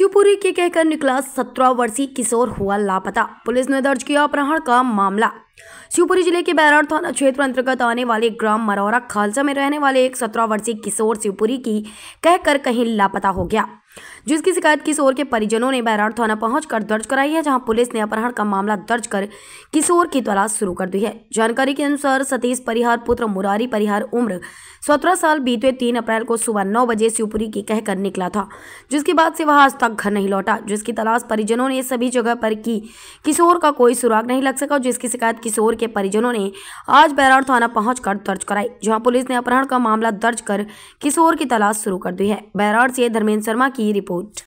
शिवपुरी के कहकर निकला सत्रह वर्षीय किशोर हुआ लापता पुलिस ने दर्ज किया अपहरण का मामला शिवपुरी जिले के बैराड़ थाना क्षेत्र अंतर्गत आने वाले ग्राम मरौरा खालसा में रहने वाले एक सत्रह वर्षीय किशोर शिवपुरी की कहकर कहीं लापता हो गया जिसकी शिकायत किशोर के परिजनों ने बैराड़ थाना पहुंचकर दर्ज कराई है जहां पुलिस ने अपहरण का मामला दर्ज कर किशोर की तलाश शुरू कर दी है जानकारी के अनुसार सतीश परिहार पुत्र मुरारी परिहार उम्र सत्रह साल बीते तीन अप्रैल को सुबह नौ बजे शिवपुरी की कहकर निकला था जिसके बाद से वह आज तक घर नहीं लौटा जिसकी तलाश परिजनों ने सभी जगह पर की किशोर का कोई सुराग नहीं लग सका जिसकी शिकायत किशोर के परिजनों ने आज बैराड़ थाना पहुंचकर दर्ज कराई जहां पुलिस ने अपहरण का मामला दर्ज कर किशोर की तलाश शुरू कर दी है बैराड़ से धर्मेंद्र शर्मा की रिपोर्ट